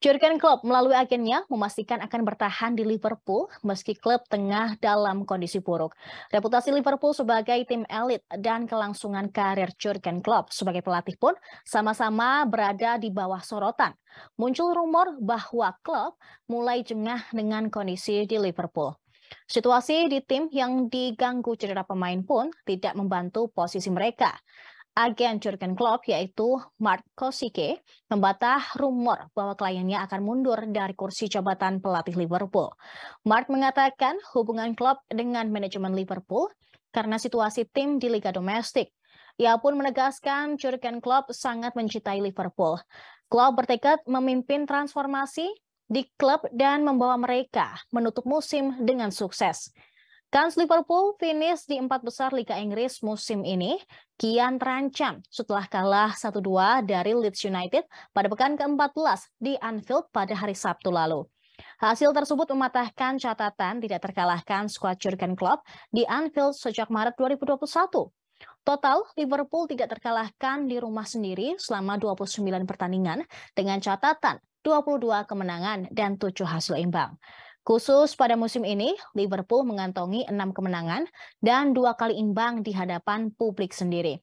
Jurgen Klopp melalui agennya memastikan akan bertahan di Liverpool meski klub tengah dalam kondisi buruk. Reputasi Liverpool sebagai tim elit dan kelangsungan karir Jurgen Klopp sebagai pelatih pun sama-sama berada di bawah sorotan. Muncul rumor bahwa klub mulai jengah dengan kondisi di Liverpool. Situasi di tim yang diganggu cedera pemain pun tidak membantu posisi mereka agen Jurgen Klopp yaitu Mark Kosike membantah rumor bahwa kliennya akan mundur dari kursi jabatan pelatih Liverpool. Mark mengatakan hubungan Klopp dengan manajemen Liverpool karena situasi tim di liga domestik. Ia pun menegaskan Jurgen Klopp sangat mencintai Liverpool. Klopp bertekad memimpin transformasi di klub dan membawa mereka menutup musim dengan sukses. Kans Liverpool finish di empat besar Liga Inggris musim ini kian terancam setelah kalah 1-2 dari Leeds United pada pekan ke-14 di Anfield pada hari Sabtu lalu. Hasil tersebut mematahkan catatan tidak terkalahkan skuad Jurgen Klopp di Anfield sejak Maret 2021. Total, Liverpool tidak terkalahkan di rumah sendiri selama 29 pertandingan dengan catatan 22 kemenangan dan 7 hasil imbang. Khusus pada musim ini, Liverpool mengantongi enam kemenangan dan dua kali imbang di hadapan publik sendiri.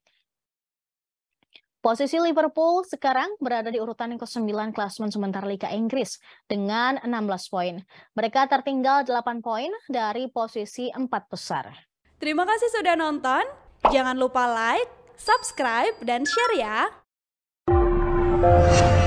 Posisi Liverpool sekarang berada di urutan ke-9 klasemen sementara Liga Inggris dengan 16 poin. Mereka tertinggal 8 poin dari posisi 4 besar. Terima kasih sudah nonton. Jangan lupa like, subscribe, dan share ya.